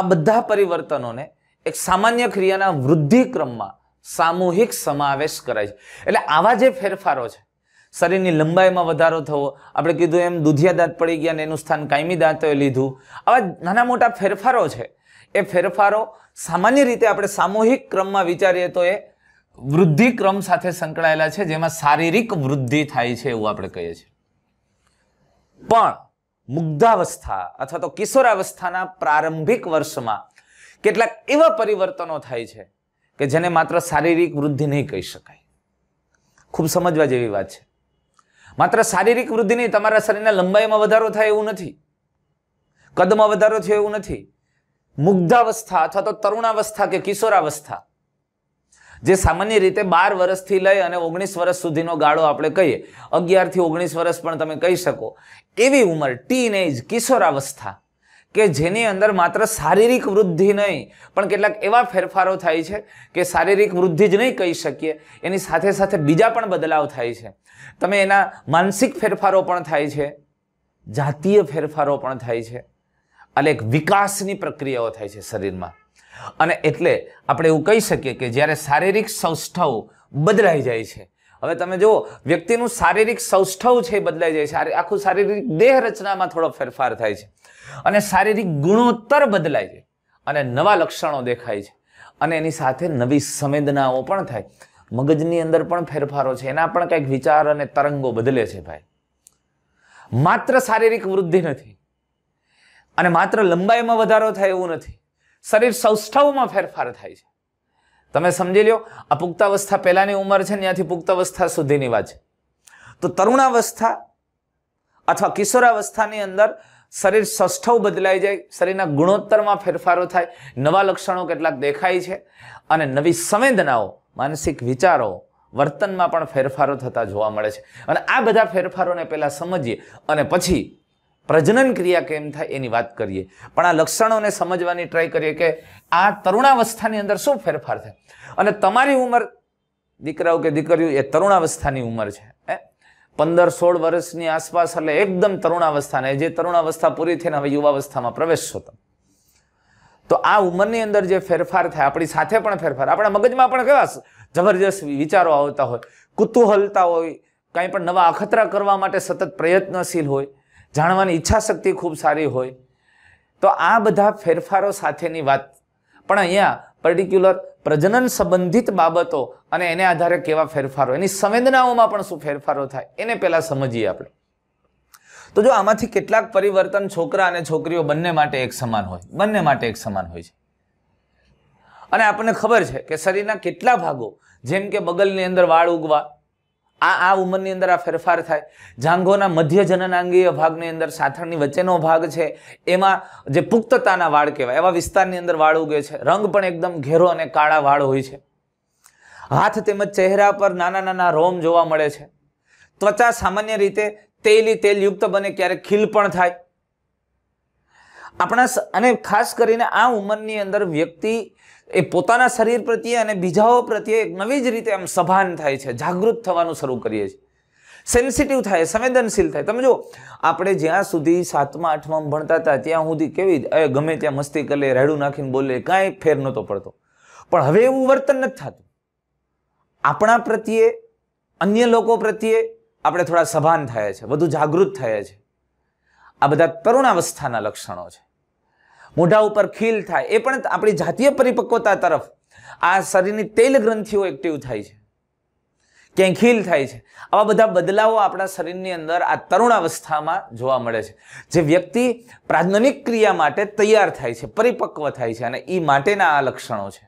આ બધા પરિવર્તનોને એક સામાન્ય ક્રિયાના વૃદ્ધિક્રમમાં સામૂહિક સમાવેશ કરાય છે એટલે આવા જે ફેરફારો છે શરીરની લંબાઈમાં વધારો થવો આપણે કીધું એમ દુધિયા દાંત પડી ગયા ને એનું સ્થાન કાયમી દાંતોએ લીધું આવા નાના મોટા ફેરફારો છે એ ફેરફારો સામાન્ય રીતે આપણે સામૂહિક ક્રમમાં વિચારીએ તો એ વૃદ્ધિ ક્રમ સાથે સંકળાયેલા છે જેમાં શારીરિક વૃદ્ધિ થાય છે એવું આપણે કહીએ છીએ પણ મુગ્ધાવસ્થા અથવા તો કિશોરાવસ્થાના પ્રારંભિક વર્ષમાં કેટલાક એવા પરિવર્તનો થાય છે કે જેને માત્ર શારીરિક વૃદ્ધિ નહીં કહી શકાય ખૂબ સમજવા જેવી વાત છે માત્ર શારીરિક વૃદ્ધિ નહીં તમારા શરીરના લંબાઈમાં વધારો થાય એવું નથી કદમાં વધારો થયો એવું નથી મુગ્ધાવસ્થા અથવા તો તરુણાવસ્થા કે કિશોરાવસ્થા જે સામાન્ય રીતે બાર વર્ષથી લઈ અને ઓગણીસ વર્ષ સુધીનો ગાળો આપણે કહીએ અગિયારથી ઓગણીસ વર્ષ પણ તમે કહી શકો એવી ઉંમર ટીન એજ કિશોરાવસ્થા કે જેની અંદર માત્ર શારીરિક વૃદ્ધિ નહીં પણ કેટલાક એવા ફેરફારો થાય છે કે શારીરિક વૃદ્ધિ જ નહીં કહી શકીએ એની સાથે સાથે બીજા પણ બદલાવ થાય છે તમે એના માનસિક ફેરફારો પણ થાય છે જાતીય ફેરફારો પણ થાય છે એટલે એક વિકાસની પ્રક્રિયાઓ થાય છે શરીરમાં અને એટલે આપણે એવું કહી શકીએ કે જ્યારે શારીરિક સૌષ્ઠવ બદલાઈ જાય છે હવે તમે જુઓ વ્યક્તિનું શારીરિક સૌષ્ઠવ છે એ બદલાઈ જાય છે આખું શારીરિક દેહ રચનામાં થોડો ફેરફાર થાય છે અને શારીરિક ગુણોત્તર બદલાય છે અને નવા લક્ષણો દેખાય છે અને એની સાથે નવી સંવેદનાઓ પણ થાય મગજની અંદર પણ ફેરફારો છે એના પણ કંઈક વિચાર અને તરંગો બદલે છે ભાઈ માત્ર શારીરિક વૃદ્ધિ નથી અને માત્ર લંબાઈમાં વધારો થાય એવું નથી શરીર સૌષ્ઠવમાં ફેરફાર થાય છે તમે સમજી લો આ પુખ્તાવસ્થા પહેલાંની ઉંમર છે ત્યાંથી પુખ્તાવસ્થા સુધીની વાત છે તો તરુણાવસ્થા અથવા કિશોરાવસ્થાની અંદર શરીર સષ્ઠવ બદલાઈ જાય શરીરના ગુણોત્તરમાં ફેરફારો થાય નવા લક્ષણો કેટલાક દેખાય છે અને નવી સંવેદનાઓ માનસિક વિચારો વર્તનમાં પણ ફેરફારો થતા જોવા મળે છે અને આ બધા ફેરફારોને પહેલાં સમજીએ અને પછી પ્રજનન ક્રિયા કેમ થાય એની વાત કરીએ પણ આ લક્ષણોને સમજવાની ટ્રાય કરીએ કે આ તરુણાવસ્થાની અંદર શું ફેરફાર થાય અને તમારી ઉંમર દીકરાઓ કે દીકરીઓ એ તરુણાવસ્થાની ઉંમર છે હે પંદર સોળ વર્ષની આસપાસ એટલે એકદમ તરુણાવસ્થાને જે તરુણાવસ્થા પૂરી થઈને હવે યુવાવસ્થામાં પ્રવેશશો તમે તો આ ઉંમરની અંદર જે ફેરફાર થાય આપણી સાથે પણ ફેરફાર આપણા મગજમાં પણ કેવા જબરજસ્ત વિચારો આવતા હોય કુતૂહલતા હોય કાંઈ પણ નવા અખતરા કરવા માટે સતત પ્રયત્નશીલ હોય જાણવાની ઈચ્છાશક્તિ ખૂબ સારી હોય તો આ બધા ફેરફારો સાથેની વાત પણ અહીંયા પર્ટિક્યુલર પ્રજનન સંબંધિત બાબતો અને એને આધારે કેવા ફેરફારો એની સંવેદનાઓમાં પણ શું ફેરફારો થાય એને પહેલાં સમજીએ આપણે તો જો આમાંથી કેટલાક પરિવર્તન છોકરા અને છોકરીઓ બંને માટે એક સમાન હોય બંને માટે એક સમાન હોય છે અને આપણને ખબર છે કે શરીરના કેટલા ભાગો જેમ કે બગલની અંદર વાળ ઉગવા આ આ ઉંમરની અંદર આ ફેરફાર થાય જાંઘોના મધ્ય જનનાંગીય ભાગની અંદર સાથળની વચ્ચેનો ભાગ છે એમાં જે પુખ્તતાના વાળ કહેવાય એવા વિસ્તારની અંદર વાળ ઉગે છે રંગ પણ એકદમ ઘેરો અને કાળા વાળ હોય છે હાથ તેમજ ચહેરા પર નાના નાના રોમ જોવા મળે છે ત્વચા સામાન્ય રીતે તેલી તેલયુક્ત બને ક્યારેક ખીલ પણ થાય આપણા અને ખાસ કરીને આ ઉંમરની અંદર વ્યક્તિ એ પોતાના શરીર પ્રત્યે અને બીજાઓ પ્રત્યે એક નવી જ રીતે આમ સભાન થાય છે જાગૃત થવાનું શરૂ કરીએ છીએ સેન્સિટિવ થાય સંવેદનશીલ થાય તમે જો આપણે જ્યાં સુધી સાતમા આઠમા ભણતા હતા ત્યાં સુધી કેવી એ ગમે ત્યાં મસ્તી કરે રેડું નાખીને બોલે કાંઈ ફેર નહોતો પડતો પણ હવે એવું વર્તન નથી થતું આપણા પ્રત્યે અન્ય લોકો પ્રત્યે આપણે થોડા સભાન થયા છે વધુ જાગૃત થયા છે આ બધા તરુણાવસ્થાના લક્ષણો છે મોઢા ઉપર ખીલ થાય એ પણ આપણી જાતીય પરિપક્વતા તરફ આ શરીરની તેલ ગ્રંથિઓ એક્ટિવ થાય છે ક્યાંય ખીલ થાય છે આવા બધા બદલાવો આપણા શરીરની અંદર આ તરુણાવસ્થામાં જોવા મળે છે જે વ્યક્તિ પ્રાજ્ઞનિક ક્રિયા માટે તૈયાર થાય છે પરિપક્વ થાય છે અને એ માટેના આ લક્ષણો છે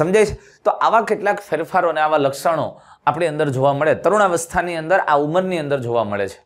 સમજાય છે તો આવા કેટલાક ફેરફારો અને આવા લક્ષણો આપણી અંદર જોવા મળે તરુણાવસ્થાની અંદર આ ઉંમરની અંદર જોવા મળે છે